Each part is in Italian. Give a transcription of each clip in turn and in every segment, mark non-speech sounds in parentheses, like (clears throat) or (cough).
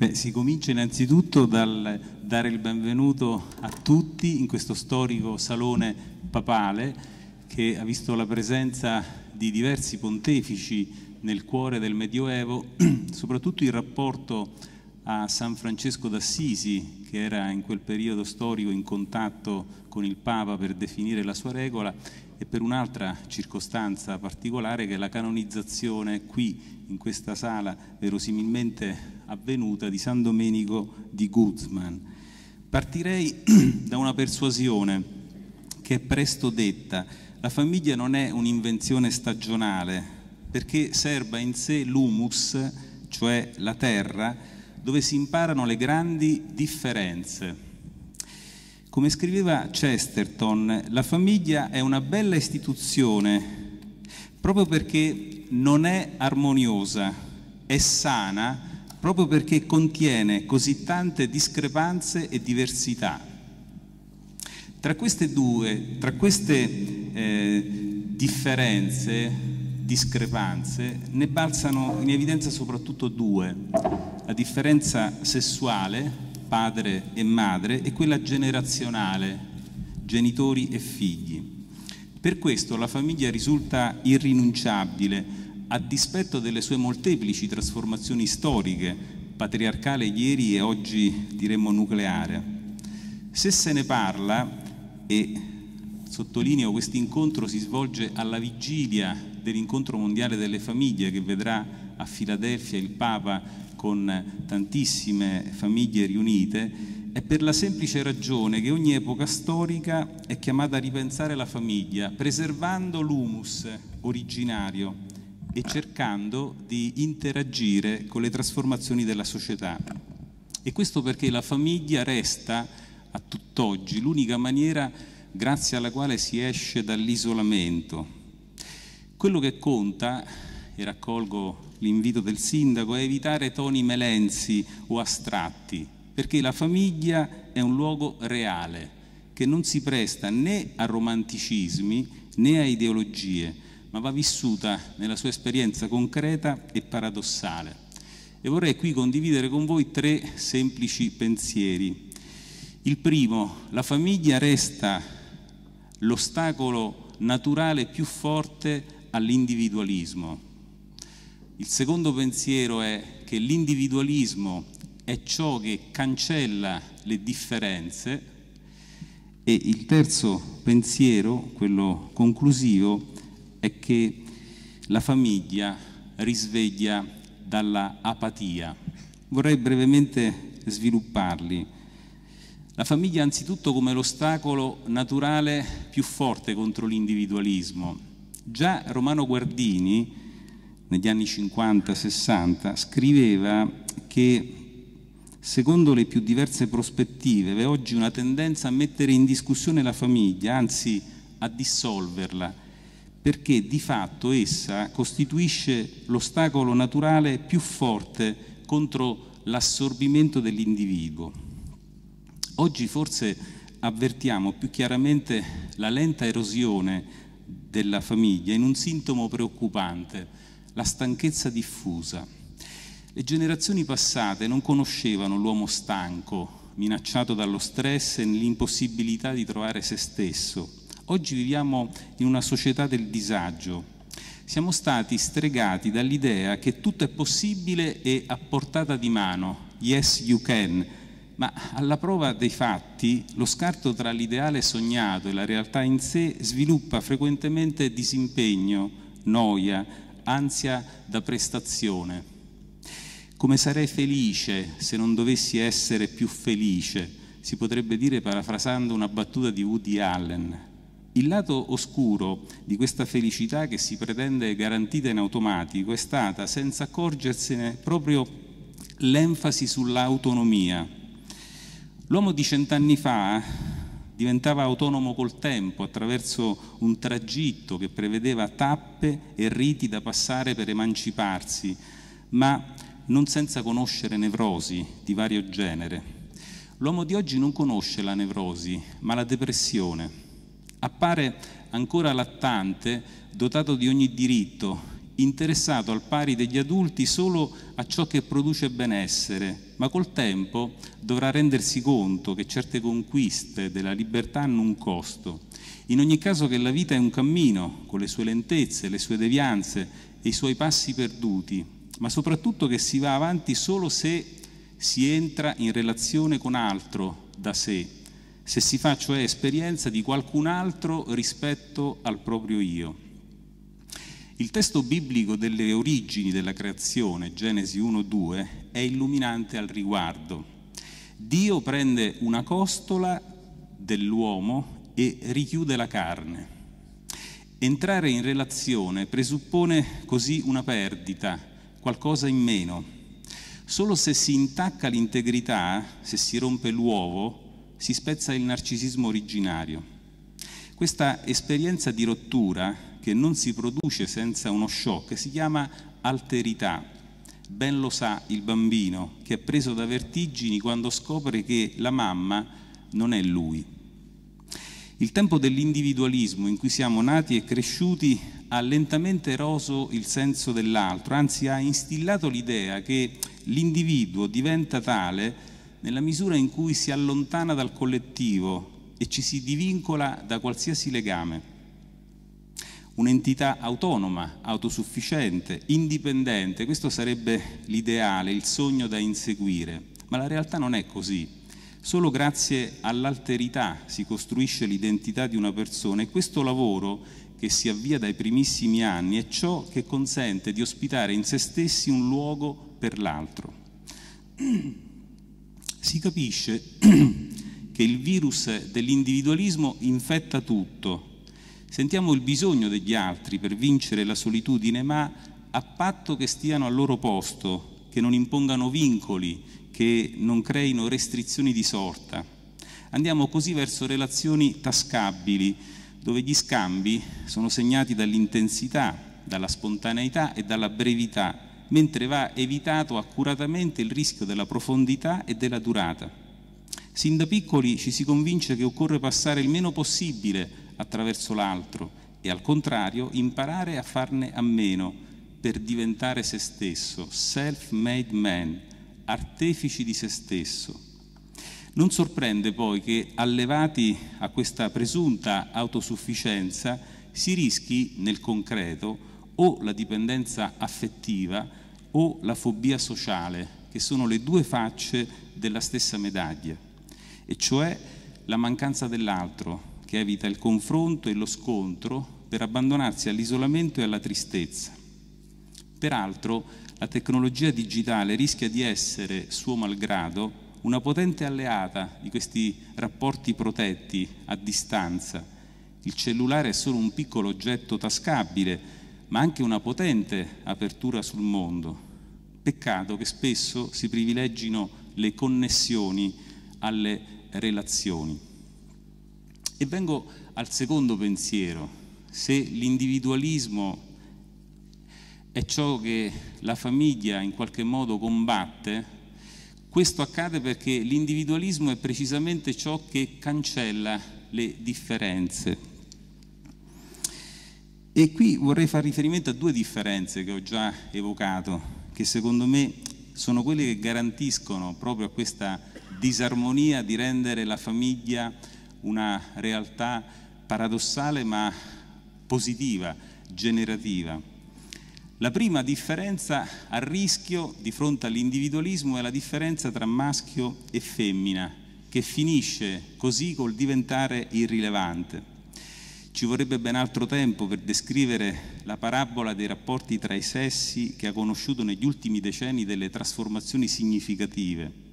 Beh, si comincia innanzitutto dal dare il benvenuto a tutti in questo storico salone papale che ha visto la presenza di diversi pontefici nel cuore del Medioevo, (clears throat) soprattutto in rapporto a San Francesco d'Assisi, che era in quel periodo storico in contatto con il Papa per definire la sua regola, e per un'altra circostanza particolare che è la canonizzazione qui in questa sala verosimilmente avvenuta di San Domenico di Guzman. Partirei (clears throat) da una persuasione che è presto detta. La famiglia non è un'invenzione stagionale perché serba in sé l'humus, cioè la terra, dove si imparano le grandi differenze come scriveva Chesterton, la famiglia è una bella istituzione proprio perché non è armoniosa, è sana proprio perché contiene così tante discrepanze e diversità. Tra queste due, tra queste eh, differenze, discrepanze, ne balzano in evidenza soprattutto due, la differenza sessuale padre e madre e quella generazionale, genitori e figli. Per questo la famiglia risulta irrinunciabile, a dispetto delle sue molteplici trasformazioni storiche, patriarcale ieri e oggi diremmo nucleare. Se se ne parla, e sottolineo questo incontro si svolge alla vigilia dell'incontro mondiale delle famiglie che vedrà a Filadelfia il Papa con tantissime famiglie riunite è per la semplice ragione che ogni epoca storica è chiamata a ripensare la famiglia, preservando l'humus originario e cercando di interagire con le trasformazioni della società. E questo perché la famiglia resta a tutt'oggi l'unica maniera grazie alla quale si esce dall'isolamento. Quello che conta e raccolgo l'invito del sindaco, è evitare toni melensi o astratti, perché la famiglia è un luogo reale che non si presta né a romanticismi né a ideologie, ma va vissuta nella sua esperienza concreta e paradossale. E vorrei qui condividere con voi tre semplici pensieri. Il primo, la famiglia resta l'ostacolo naturale più forte all'individualismo il secondo pensiero è che l'individualismo è ciò che cancella le differenze e il terzo pensiero, quello conclusivo, è che la famiglia risveglia dalla apatia. Vorrei brevemente svilupparli. La famiglia anzitutto come l'ostacolo naturale più forte contro l'individualismo. Già Romano Guardini negli anni 50-60, scriveva che secondo le più diverse prospettive è oggi una tendenza a mettere in discussione la famiglia, anzi a dissolverla, perché di fatto essa costituisce l'ostacolo naturale più forte contro l'assorbimento dell'individuo. Oggi forse avvertiamo più chiaramente la lenta erosione della famiglia in un sintomo preoccupante, la stanchezza diffusa. Le generazioni passate non conoscevano l'uomo stanco, minacciato dallo stress e nell'impossibilità di trovare se stesso. Oggi viviamo in una società del disagio. Siamo stati stregati dall'idea che tutto è possibile e a portata di mano. Yes, you can. Ma alla prova dei fatti, lo scarto tra l'ideale sognato e la realtà in sé sviluppa frequentemente disimpegno, noia, ansia da prestazione. Come sarei felice se non dovessi essere più felice, si potrebbe dire parafrasando una battuta di Woody Allen. Il lato oscuro di questa felicità che si pretende garantita in automatico è stata, senza accorgersene, proprio l'enfasi sull'autonomia. L'uomo di cent'anni fa diventava autonomo col tempo attraverso un tragitto che prevedeva tappe e riti da passare per emanciparsi, ma non senza conoscere nevrosi di vario genere. L'uomo di oggi non conosce la nevrosi, ma la depressione. Appare ancora lattante, dotato di ogni diritto, interessato al pari degli adulti solo a ciò che produce benessere, ma col tempo dovrà rendersi conto che certe conquiste della libertà hanno un costo. In ogni caso che la vita è un cammino, con le sue lentezze, le sue devianze e i suoi passi perduti, ma soprattutto che si va avanti solo se si entra in relazione con altro da sé, se si fa cioè esperienza di qualcun altro rispetto al proprio io. Il testo biblico delle origini della creazione, Genesi 1-2, è illuminante al riguardo. Dio prende una costola dell'uomo e richiude la carne. Entrare in relazione presuppone così una perdita, qualcosa in meno. Solo se si intacca l'integrità, se si rompe l'uovo, si spezza il narcisismo originario. Questa esperienza di rottura che non si produce senza uno shock, si chiama alterità. Ben lo sa il bambino che è preso da vertigini quando scopre che la mamma non è lui. Il tempo dell'individualismo in cui siamo nati e cresciuti ha lentamente eroso il senso dell'altro, anzi ha instillato l'idea che l'individuo diventa tale nella misura in cui si allontana dal collettivo e ci si divincola da qualsiasi legame un'entità autonoma, autosufficiente, indipendente, questo sarebbe l'ideale, il sogno da inseguire, ma la realtà non è così. Solo grazie all'alterità si costruisce l'identità di una persona e questo lavoro che si avvia dai primissimi anni è ciò che consente di ospitare in se stessi un luogo per l'altro. (clears throat) Si capisce (clears throat) che il virus dell'individualismo infetta tutto, Sentiamo il bisogno degli altri per vincere la solitudine, ma a patto che stiano al loro posto, che non impongano vincoli, che non creino restrizioni di sorta. Andiamo così verso relazioni tascabili, dove gli scambi sono segnati dall'intensità, dalla spontaneità e dalla brevità, mentre va evitato accuratamente il rischio della profondità e della durata. Sin da piccoli ci si convince che occorre passare il meno possibile attraverso l'altro e al contrario imparare a farne a meno per diventare se stesso, self-made man, artefici di se stesso. Non sorprende poi che allevati a questa presunta autosufficienza si rischi nel concreto o la dipendenza affettiva o la fobia sociale, che sono le due facce della stessa medaglia, e cioè la mancanza dell'altro, che evita il confronto e lo scontro per abbandonarsi all'isolamento e alla tristezza. Peraltro, la tecnologia digitale rischia di essere, suo malgrado, una potente alleata di questi rapporti protetti a distanza. Il cellulare è solo un piccolo oggetto tascabile, ma anche una potente apertura sul mondo. Peccato che spesso si privilegino le connessioni alle relazioni. E vengo al secondo pensiero, se l'individualismo è ciò che la famiglia in qualche modo combatte, questo accade perché l'individualismo è precisamente ciò che cancella le differenze. E qui vorrei fare riferimento a due differenze che ho già evocato, che secondo me sono quelle che garantiscono proprio a questa disarmonia di rendere la famiglia una realtà paradossale ma positiva, generativa. La prima differenza a rischio di fronte all'individualismo è la differenza tra maschio e femmina, che finisce così col diventare irrilevante. Ci vorrebbe ben altro tempo per descrivere la parabola dei rapporti tra i sessi che ha conosciuto negli ultimi decenni delle trasformazioni significative.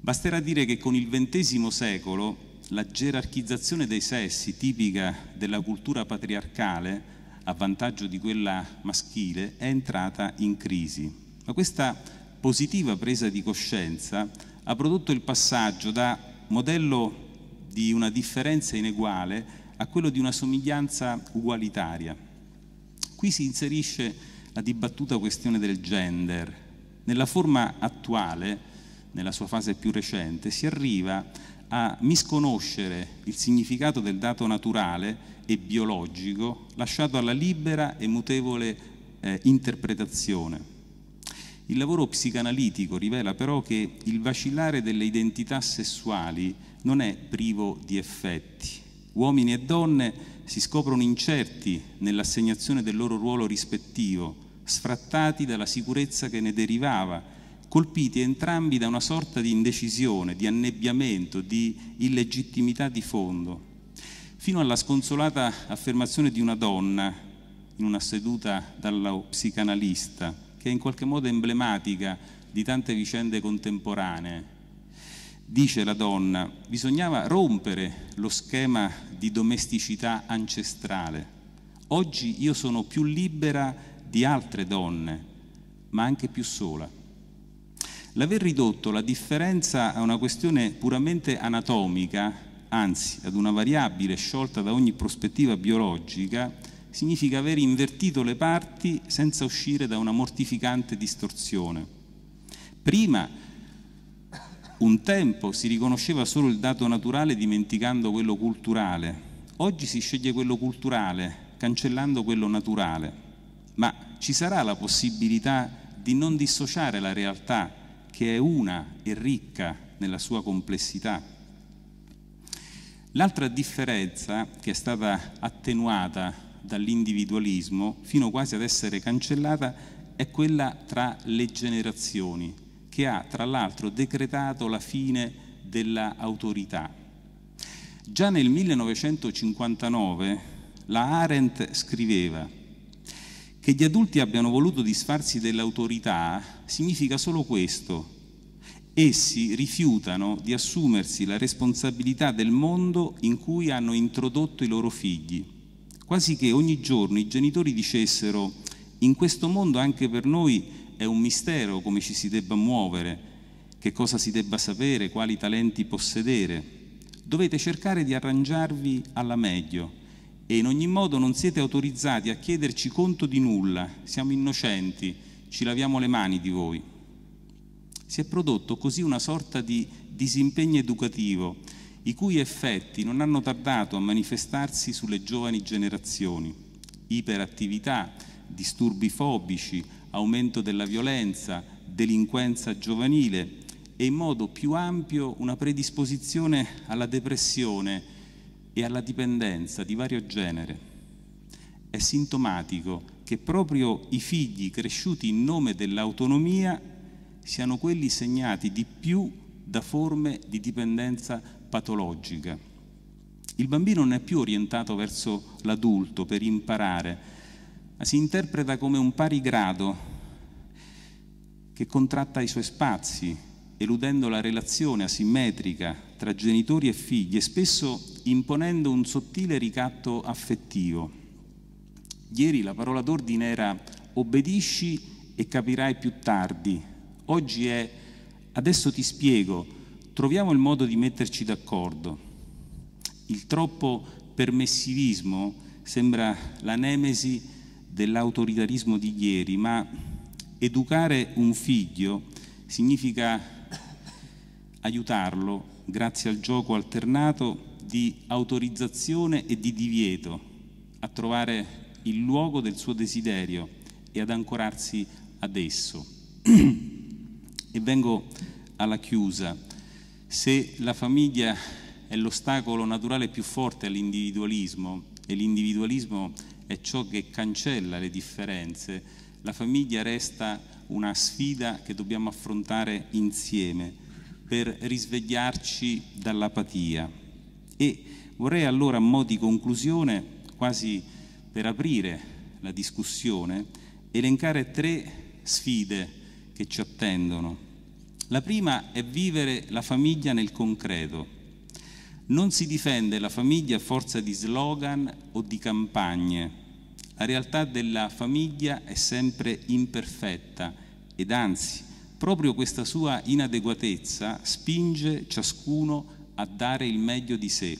Basterà dire che con il XX secolo la gerarchizzazione dei sessi tipica della cultura patriarcale a vantaggio di quella maschile è entrata in crisi. Ma questa positiva presa di coscienza ha prodotto il passaggio da modello di una differenza ineguale a quello di una somiglianza ugualitaria. Qui si inserisce la dibattuta questione del gender. Nella forma attuale, nella sua fase più recente, si arriva a misconoscere il significato del dato naturale e biologico lasciato alla libera e mutevole eh, interpretazione. Il lavoro psicanalitico rivela però che il vacillare delle identità sessuali non è privo di effetti. Uomini e donne si scoprono incerti nell'assegnazione del loro ruolo rispettivo, sfrattati dalla sicurezza che ne derivava colpiti entrambi da una sorta di indecisione, di annebbiamento, di illegittimità di fondo, fino alla sconsolata affermazione di una donna in una seduta dalla psicanalista, che è in qualche modo emblematica di tante vicende contemporanee. Dice la donna, bisognava rompere lo schema di domesticità ancestrale. Oggi io sono più libera di altre donne, ma anche più sola. L'aver ridotto la differenza a una questione puramente anatomica, anzi ad una variabile sciolta da ogni prospettiva biologica, significa aver invertito le parti senza uscire da una mortificante distorsione. Prima, un tempo si riconosceva solo il dato naturale dimenticando quello culturale, oggi si sceglie quello culturale cancellando quello naturale, ma ci sarà la possibilità di non dissociare la realtà che è una e ricca nella sua complessità. L'altra differenza che è stata attenuata dall'individualismo fino quasi ad essere cancellata è quella tra le generazioni, che ha tra l'altro decretato la fine dell'autorità. Già nel 1959 la Arendt scriveva che gli adulti abbiano voluto disfarsi dell'autorità significa solo questo. Essi rifiutano di assumersi la responsabilità del mondo in cui hanno introdotto i loro figli. Quasi che ogni giorno i genitori dicessero in questo mondo anche per noi è un mistero come ci si debba muovere, che cosa si debba sapere, quali talenti possedere. Dovete cercare di arrangiarvi alla meglio e in ogni modo non siete autorizzati a chiederci conto di nulla, siamo innocenti, ci laviamo le mani di voi. Si è prodotto così una sorta di disimpegno educativo, i cui effetti non hanno tardato a manifestarsi sulle giovani generazioni. Iperattività, disturbi fobici, aumento della violenza, delinquenza giovanile e in modo più ampio una predisposizione alla depressione, e alla dipendenza di vario genere. È sintomatico che proprio i figli cresciuti in nome dell'autonomia siano quelli segnati di più da forme di dipendenza patologica. Il bambino non è più orientato verso l'adulto per imparare, ma si interpreta come un pari grado che contratta i suoi spazi, eludendo la relazione asimmetrica tra genitori e figli e spesso imponendo un sottile ricatto affettivo. Ieri la parola d'ordine era obbedisci e capirai più tardi. Oggi è adesso ti spiego, troviamo il modo di metterci d'accordo. Il troppo permessivismo sembra la nemesi dell'autoritarismo di ieri, ma educare un figlio significa aiutarlo, grazie al gioco alternato di autorizzazione e di divieto, a trovare il luogo del suo desiderio e ad ancorarsi ad esso. e vengo alla chiusa. Se la famiglia è l'ostacolo naturale più forte all'individualismo e l'individualismo è ciò che cancella le differenze, la famiglia resta una sfida che dobbiamo affrontare insieme per risvegliarci dall'apatia. E vorrei allora, a mo' di conclusione, quasi per aprire la discussione, elencare tre sfide che ci attendono. La prima è vivere la famiglia nel concreto. Non si difende la famiglia a forza di slogan o di campagne. La realtà della famiglia è sempre imperfetta ed anzi proprio questa sua inadeguatezza spinge ciascuno a dare il meglio di sé.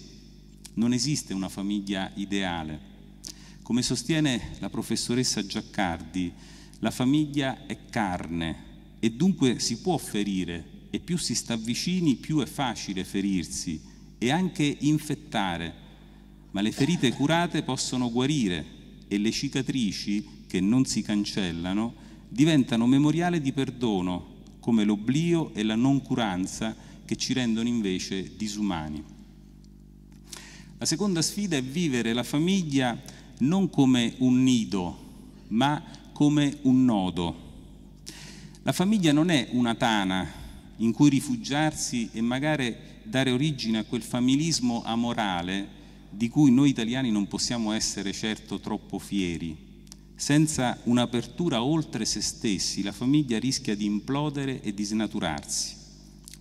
Non esiste una famiglia ideale. Come sostiene la professoressa Giaccardi, la famiglia è carne e dunque si può ferire e più si sta vicini più è facile ferirsi e anche infettare, ma le ferite curate possono guarire e le cicatrici che non si cancellano diventano memoriale di perdono come l'oblio e la noncuranza che ci rendono invece disumani. La seconda sfida è vivere la famiglia non come un nido, ma come un nodo. La famiglia non è una tana in cui rifugiarsi e magari dare origine a quel familismo amorale di cui noi italiani non possiamo essere certo troppo fieri. Senza un'apertura oltre se stessi, la famiglia rischia di implodere e di snaturarsi.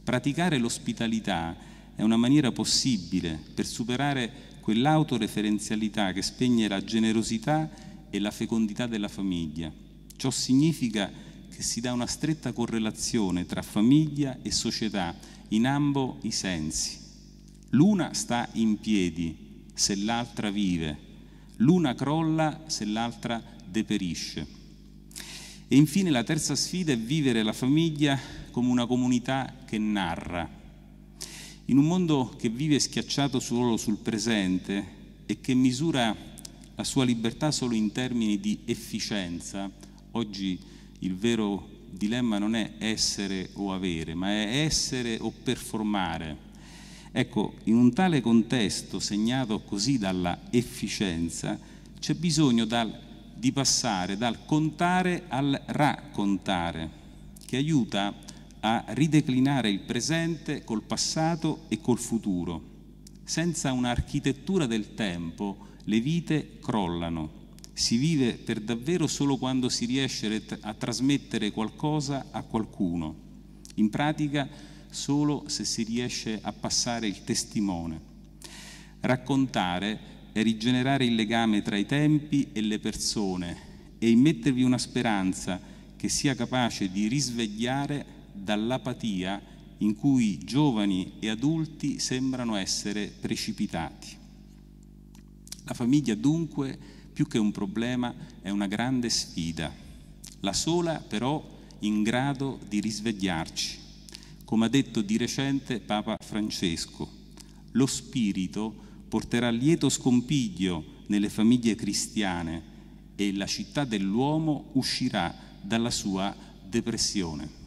Praticare l'ospitalità è una maniera possibile per superare quell'autoreferenzialità che spegne la generosità e la fecondità della famiglia. Ciò significa che si dà una stretta correlazione tra famiglia e società in ambo i sensi. L'una sta in piedi se l'altra vive, l'una crolla se l'altra deperisce. E infine la terza sfida è vivere la famiglia come una comunità che narra. In un mondo che vive schiacciato solo sul presente e che misura la sua libertà solo in termini di efficienza, oggi il vero dilemma non è essere o avere, ma è essere o performare. Ecco, in un tale contesto segnato così dalla efficienza, c'è bisogno dal di passare dal contare al raccontare, che aiuta a rideclinare il presente col passato e col futuro. Senza un'architettura del tempo le vite crollano. Si vive per davvero solo quando si riesce a trasmettere qualcosa a qualcuno. In pratica solo se si riesce a passare il testimone. Raccontare è rigenerare il legame tra i tempi e le persone e immettervi una speranza che sia capace di risvegliare dall'apatia in cui giovani e adulti sembrano essere precipitati. La famiglia dunque, più che un problema, è una grande sfida, la sola però in grado di risvegliarci. Come ha detto di recente Papa Francesco, lo spirito porterà lieto scompiglio nelle famiglie cristiane e la città dell'uomo uscirà dalla sua depressione.